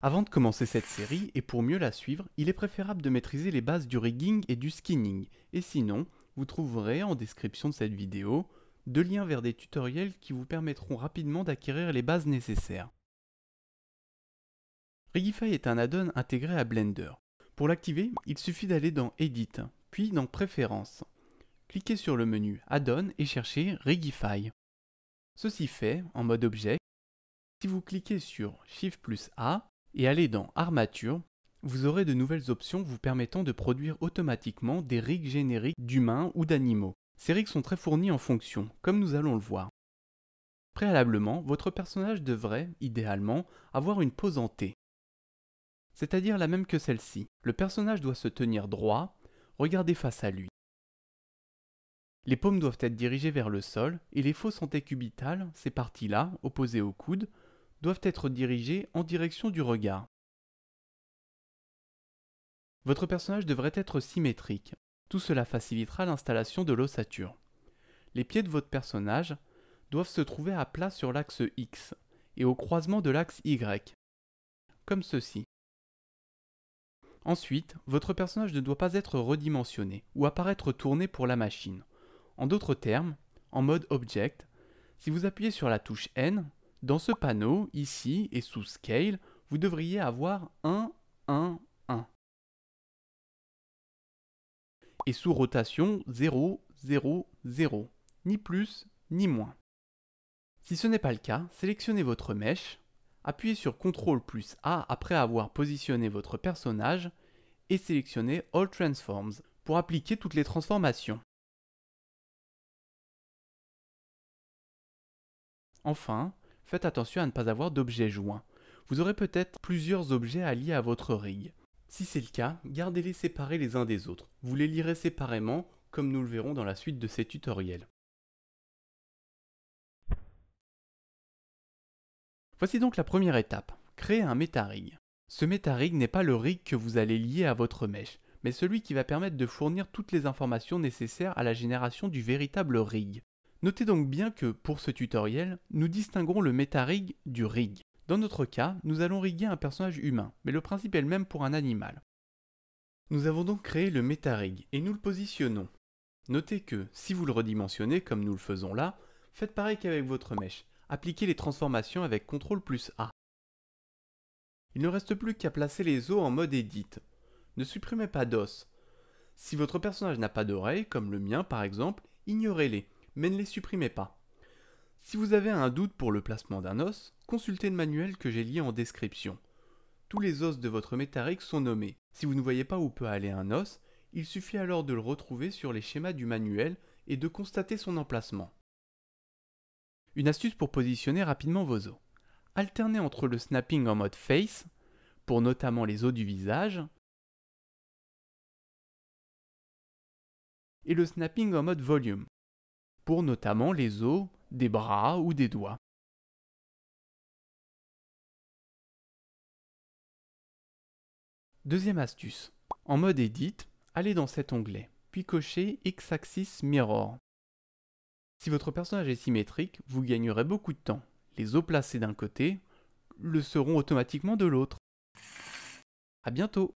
Avant de commencer cette série, et pour mieux la suivre, il est préférable de maîtriser les bases du rigging et du skinning, et sinon, vous trouverez en description de cette vidéo deux liens vers des tutoriels qui vous permettront rapidement d'acquérir les bases nécessaires. Rigify est un add-on intégré à Blender. Pour l'activer, il suffit d'aller dans Edit, puis dans Préférences. Cliquez sur le menu Add-on et cherchez Rigify. Ceci fait, en mode objet, si vous cliquez sur Shift plus A, et aller dans Armature, vous aurez de nouvelles options vous permettant de produire automatiquement des rigs génériques d'humains ou d'animaux. Ces rigs sont très fournis en fonction, comme nous allons le voir. Préalablement, votre personnage devrait, idéalement, avoir une pose en T, c'est-à-dire la même que celle-ci. Le personnage doit se tenir droit, regarder face à lui. Les paumes doivent être dirigées vers le sol et les fosses cubitales, ces parties-là, opposées aux coudes, doivent être dirigés en direction du regard. Votre personnage devrait être symétrique. Tout cela facilitera l'installation de l'ossature. Les pieds de votre personnage doivent se trouver à plat sur l'axe X et au croisement de l'axe Y, comme ceci. Ensuite, votre personnage ne doit pas être redimensionné ou apparaître tourné pour la machine. En d'autres termes, en mode Object, si vous appuyez sur la touche N, dans ce panneau, ici et sous Scale, vous devriez avoir 1, 1, 1. Et sous rotation 0, 0, 0. Ni plus, ni moins. Si ce n'est pas le cas, sélectionnez votre mèche, appuyez sur CTRL plus A après avoir positionné votre personnage et sélectionnez All Transforms pour appliquer toutes les transformations. Enfin, faites attention à ne pas avoir d'objets joints. Vous aurez peut-être plusieurs objets à lier à votre rig. Si c'est le cas, gardez-les séparés les uns des autres. Vous les lirez séparément, comme nous le verrons dans la suite de ces tutoriels. Voici donc la première étape, créer un métarig. Ce métarig n'est pas le rig que vous allez lier à votre mèche, mais celui qui va permettre de fournir toutes les informations nécessaires à la génération du véritable rig. Notez donc bien que, pour ce tutoriel, nous distinguerons le metarig du rig. Dans notre cas, nous allons riguer un personnage humain, mais le principe est le même pour un animal. Nous avons donc créé le metarig, et nous le positionnons. Notez que, si vous le redimensionnez comme nous le faisons là, faites pareil qu'avec votre mèche, appliquez les transformations avec CTRL plus A. Il ne reste plus qu'à placer les os en mode Edit. Ne supprimez pas d'os. Si votre personnage n'a pas d'oreilles, comme le mien par exemple, ignorez-les mais ne les supprimez pas. Si vous avez un doute pour le placement d'un os, consultez le manuel que j'ai lié en description. Tous les os de votre métarique sont nommés. Si vous ne voyez pas où peut aller un os, il suffit alors de le retrouver sur les schémas du manuel et de constater son emplacement. Une astuce pour positionner rapidement vos os. Alternez entre le snapping en mode face, pour notamment les os du visage, et le snapping en mode volume, pour notamment les os des bras ou des doigts. Deuxième astuce. En mode Edit, allez dans cet onglet, puis cochez X-axis Mirror. Si votre personnage est symétrique, vous gagnerez beaucoup de temps. Les os placés d'un côté le seront automatiquement de l'autre. A bientôt